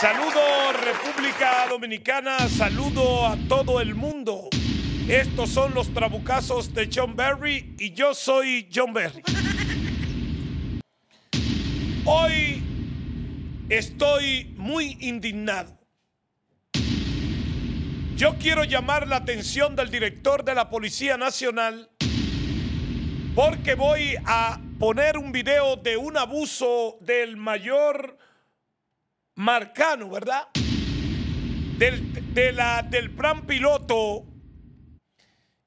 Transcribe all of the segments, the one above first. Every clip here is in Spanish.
Saludo República Dominicana, saludo a todo el mundo. Estos son los trabucazos de John Berry y yo soy John Berry. Hoy estoy muy indignado. Yo quiero llamar la atención del director de la Policía Nacional porque voy a poner un video de un abuso del mayor Marcano, ¿verdad? Del, de del plan piloto.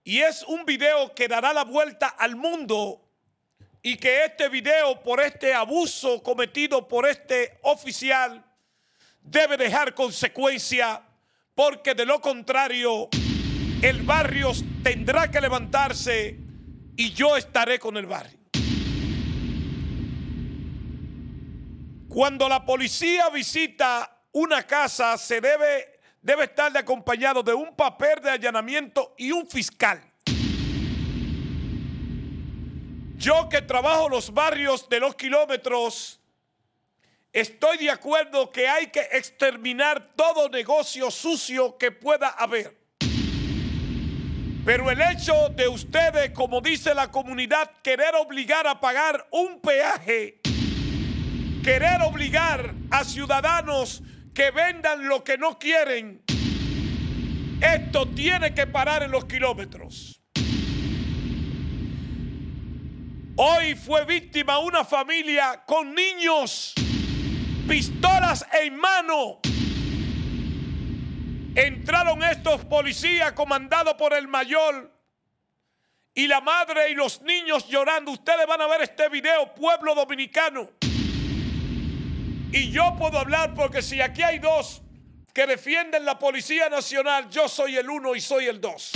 Y es un video que dará la vuelta al mundo y que este video por este abuso cometido por este oficial debe dejar consecuencia porque de lo contrario el barrio tendrá que levantarse y yo estaré con el barrio. Cuando la policía visita una casa, se debe, debe estar acompañado de un papel de allanamiento y un fiscal. Yo que trabajo los barrios de los kilómetros, estoy de acuerdo que hay que exterminar todo negocio sucio que pueda haber. Pero el hecho de ustedes, como dice la comunidad, querer obligar a pagar un peaje querer obligar a ciudadanos que vendan lo que no quieren, esto tiene que parar en los kilómetros. Hoy fue víctima una familia con niños, pistolas en mano. Entraron estos policías comandados por el mayor y la madre y los niños llorando. Ustedes van a ver este video, pueblo dominicano. Y yo puedo hablar porque si aquí hay dos que defienden la Policía Nacional, yo soy el uno y soy el dos.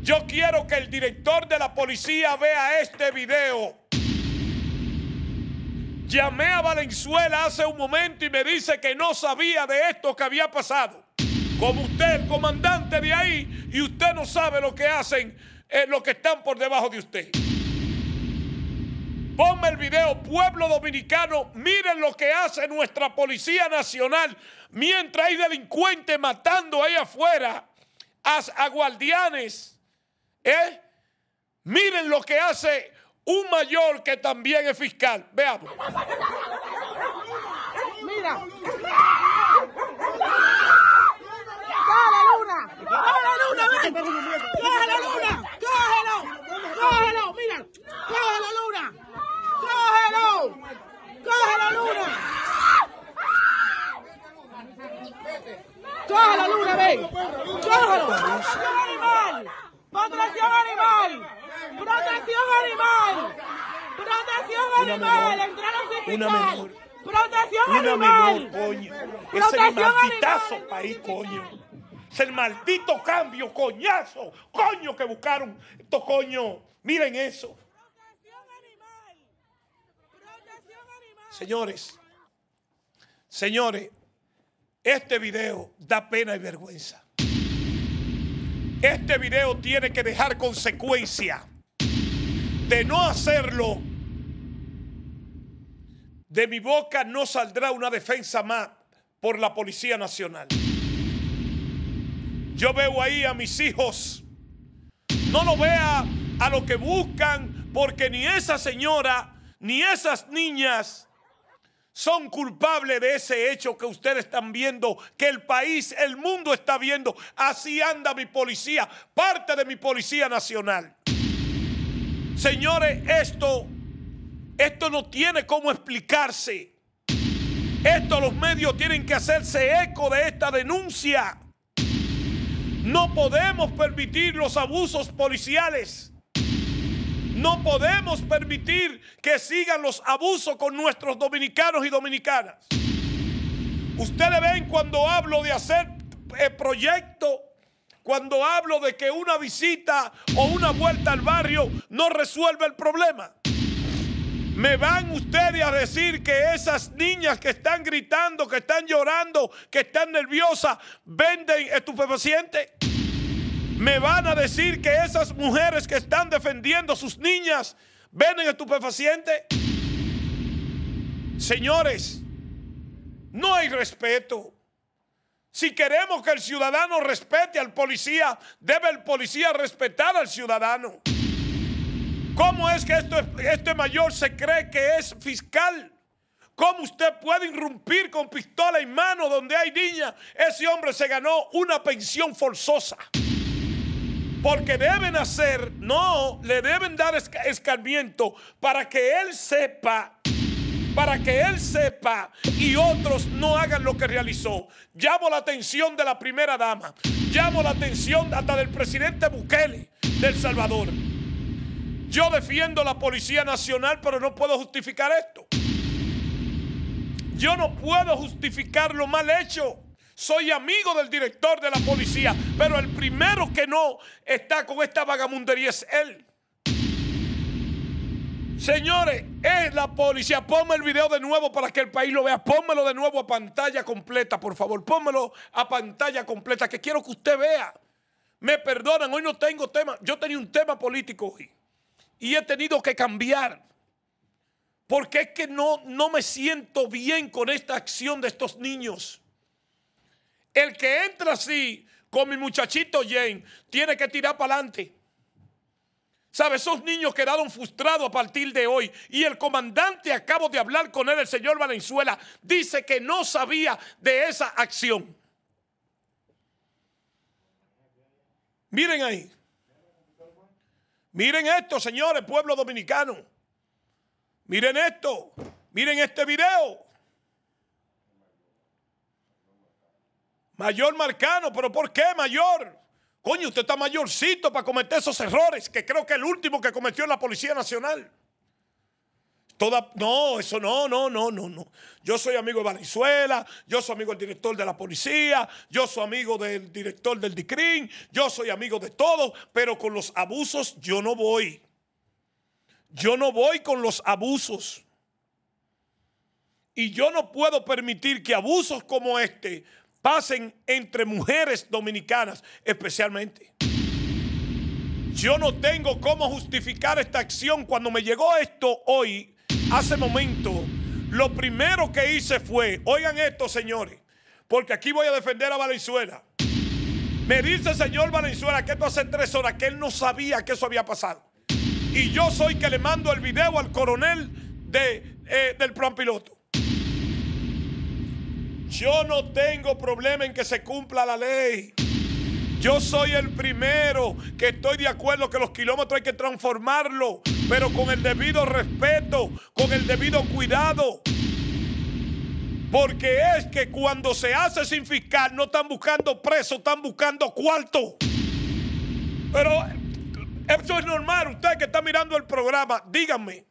Yo quiero que el director de la policía vea este video. Llamé a Valenzuela hace un momento y me dice que no sabía de esto que había pasado. Como usted, el comandante de ahí, y usted no sabe lo que hacen, eh, lo que están por debajo de usted. Ponme el video, pueblo dominicano, miren lo que hace nuestra Policía Nacional mientras hay delincuentes matando ahí afuera a, guardianes. ¿eh? Miren lo que hace un mayor que también es fiscal. Veamos. Mira. una Una menor. coño. el país, coño. el maldito cambio, coñazo, coño que buscaron estos coños. Miren eso. Señores, señores, este video da pena y vergüenza. Este video tiene que dejar consecuencia. De no hacerlo, de mi boca no saldrá una defensa más por la Policía Nacional. Yo veo ahí a mis hijos. No lo vea a lo que buscan, porque ni esa señora ni esas niñas son culpables de ese hecho que ustedes están viendo, que el país, el mundo está viendo. Así anda mi policía, parte de mi Policía Nacional. Señores, esto esto no tiene cómo explicarse. Esto los medios tienen que hacerse eco de esta denuncia. No podemos permitir los abusos policiales. No podemos permitir que sigan los abusos con nuestros dominicanos y dominicanas. Ustedes ven cuando hablo de hacer eh, proyecto, cuando hablo de que una visita o una vuelta al barrio no resuelve el problema. Me van ustedes a decir que esas niñas que están gritando, que están llorando, que están nerviosas, venden estupefacientes. Me van a decir que esas mujeres que están defendiendo a sus niñas venden estupefacientes. Señores, no hay respeto. Si queremos que el ciudadano respete al policía, debe el policía respetar al ciudadano. ¿Cómo es que este mayor se cree que es fiscal? ¿Cómo usted puede irrumpir con pistola en mano donde hay niña? Ese hombre se ganó una pensión forzosa. Porque deben hacer, no, le deben dar escarmiento para que él sepa, para que él sepa y otros no hagan lo que realizó. Llamo la atención de la primera dama, llamo la atención hasta del presidente Bukele del Salvador. Yo defiendo la Policía Nacional, pero no puedo justificar esto. Yo no puedo justificar lo mal hecho. Soy amigo del director de la policía, pero el primero que no está con esta vagamundería es él. Señores, es la policía. Ponme el video de nuevo para que el país lo vea. Pónmelo de nuevo a pantalla completa, por favor. Pónmelo a pantalla completa, que quiero que usted vea. Me perdonan, hoy no tengo tema. Yo tenía un tema político hoy y he tenido que cambiar. Porque es que no, no me siento bien con esta acción de estos niños. El que entra así con mi muchachito Jane tiene que tirar para adelante. ¿Sabe? Esos niños quedaron frustrados a partir de hoy. Y el comandante, acabo de hablar con él, el señor Valenzuela, dice que no sabía de esa acción. Miren ahí. Miren esto, señores, pueblo dominicano. Miren esto. Miren este video. Mayor Marcano, pero ¿por qué mayor? Coño, usted está mayorcito para cometer esos errores que creo que el último que cometió la Policía Nacional no, eso no, no, no, no, no. Yo soy amigo de Valenzuela, yo soy amigo del director de la policía, yo soy amigo del director del DICRIN, yo soy amigo de todos, pero con los abusos yo no voy. Yo no voy con los abusos. Y yo no puedo permitir que abusos como este pasen entre mujeres dominicanas especialmente. Yo no tengo cómo justificar esta acción. Cuando me llegó esto hoy, hace momento, lo primero que hice fue, oigan esto, señores, porque aquí voy a defender a Valenzuela. Me dice el señor Valenzuela que esto hace tres horas que él no sabía que eso había pasado. Y yo soy que le mando el video al coronel de, eh, del plan piloto. Yo no tengo problema en que se cumpla la ley. Yo soy el primero que estoy de acuerdo que los kilómetros hay que transformarlo, pero con el debido respeto, con el debido cuidado. Porque es que cuando se hace sin fiscal no están buscando preso, están buscando cuarto. Pero eso es normal. Usted que está mirando el programa, díganme.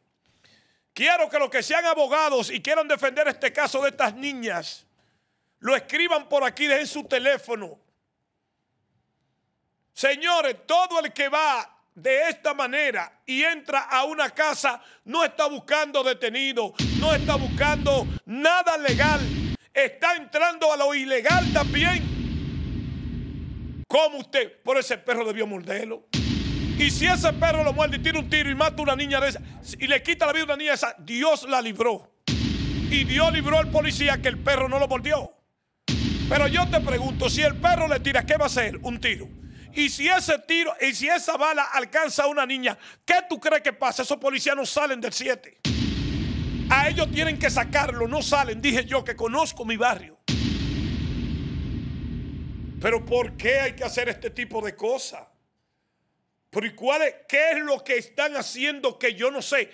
Quiero que los que sean abogados y quieran defender este caso de estas niñas, lo escriban por aquí, dejen su teléfono. Señores, todo el que va de esta manera y entra a una casa no está buscando detenido, no está buscando nada legal, está entrando a lo ilegal también. ¿Cómo usted? Por ese perro debió morderlo. Y si ese perro lo muerde y tira un tiro y mata a una niña de esa y le quita la vida a una niña de esa, Dios la libró. Y Dios libró al policía que el perro no lo mordió. Pero yo te pregunto, si el perro le tira, ¿qué va a hacer? Un tiro. Y si ese tiro, y si esa bala alcanza a una niña, ¿qué tú crees que pasa? Esos policías no salen del 7. A ellos tienen que sacarlo, no salen. Dije yo que conozco mi barrio. Pero ¿por qué hay que hacer este tipo de cosas? Por ¿y cuál qué es lo que están haciendo que yo no sé?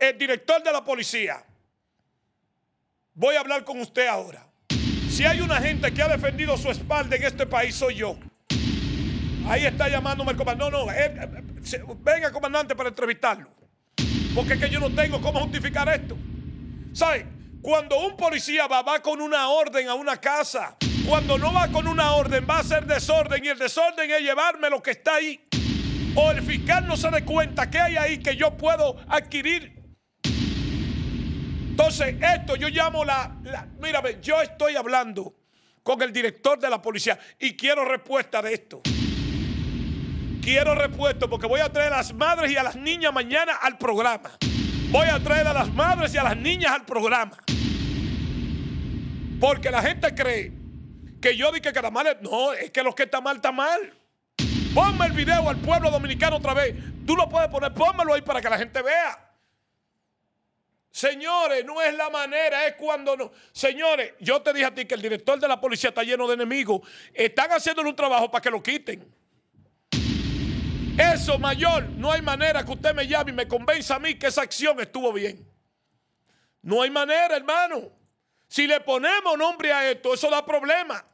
El director de la policía, voy a hablar con usted ahora. Si hay una gente que ha defendido su espalda en este país, soy yo. Ahí está llamándome el comandante. No, no, eh, eh, venga comandante para entrevistarlo. Porque es que yo no tengo cómo justificar esto. ¿Sabe? Cuando un policía va, va con una orden a una casa, cuando no va con una orden va a ser desorden y el desorden es llevarme lo que está ahí. O el fiscal no se dé cuenta que hay ahí que yo puedo adquirir. Entonces, esto yo llamo la, la... Mírame, yo estoy hablando con el director de la policía y quiero respuesta de esto. Quiero repuesto porque voy a traer a las madres y a las niñas mañana al programa. Voy a traer a las madres y a las niñas al programa. Porque la gente cree que yo dije que está mal. No, es que los que está mal, está mal. Ponme el video al pueblo dominicano otra vez. Tú lo puedes poner, pónmelo ahí para que la gente vea. Señores, no es la manera, es cuando no. Señores, yo te dije a ti que el director de la policía está lleno de enemigos. Están haciéndole un trabajo para que lo quiten. Eso mayor, no hay manera que usted me llame y me convenza a mí que esa acción estuvo bien. No hay manera, hermano. Si le ponemos nombre a esto, eso da problema.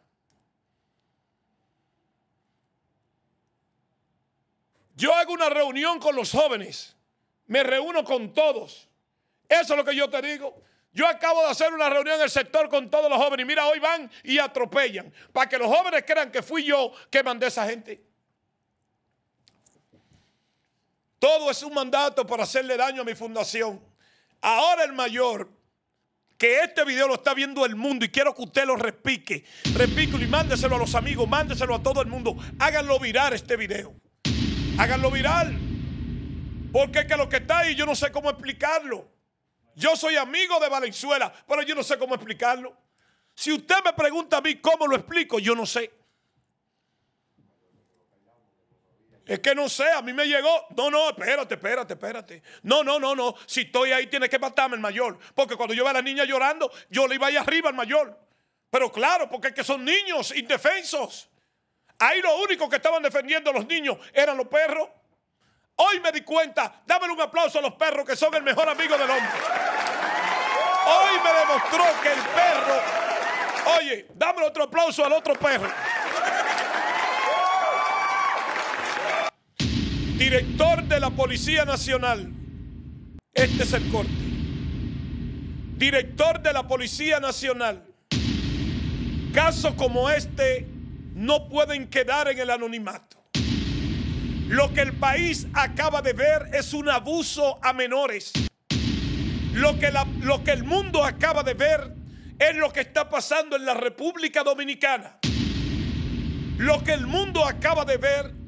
Yo hago una reunión con los jóvenes, me reúno con todos. Eso es lo que yo te digo. Yo acabo de hacer una reunión en el sector con todos los jóvenes y mira, hoy van y atropellan para que los jóvenes crean que fui yo que mandé a esa gente. Todo es un mandato para hacerle daño a mi fundación. Ahora el mayor, que este video lo está viendo el mundo y quiero que usted lo respique, Repíquelo y mándeselo a los amigos, mándeselo a todo el mundo. Háganlo viral este video. Háganlo viral. Porque es que lo que está ahí yo no sé cómo explicarlo. Yo soy amigo de Valenzuela, pero yo no sé cómo explicarlo. Si usted me pregunta a mí cómo lo explico, yo no sé. Es que no sé, a mí me llegó. No, no, espérate, espérate, espérate. No, no, no, no. Si estoy ahí, tiene que matarme el mayor. Porque cuando yo veo a la niña llorando, yo le iba ahí arriba al mayor. Pero claro, porque es que son niños indefensos. Ahí lo único que estaban defendiendo los niños eran los perros. Hoy me di cuenta, Dámelo un aplauso a los perros que son el mejor amigo del hombre. Hoy me demostró que el perro, oye, dame otro aplauso al otro perro. Director de la Policía Nacional. Este es el corte. Director de la Policía Nacional. Casos como este no pueden quedar en el anonimato. Lo que el país acaba de ver es un abuso a menores. Lo que, lo que el mundo acaba de ver es lo que está pasando en la República Dominicana. Lo que el mundo acaba de ver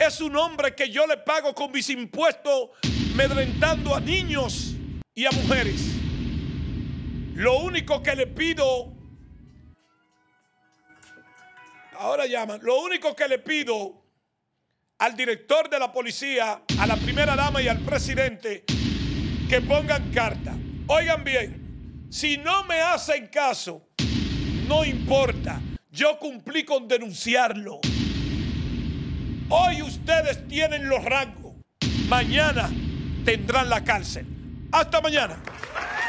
es un hombre que yo le pago con mis impuestos, medrentando a niños y a mujeres. Lo único que le pido, ahora llaman, lo único que le pido al director de la policía, a la primera dama y al presidente, que pongan carta. Oigan bien, si no me hacen caso, no importa. Yo cumplí con denunciarlo. Hoy ustedes tienen los rangos, mañana tendrán la cárcel. Hasta mañana.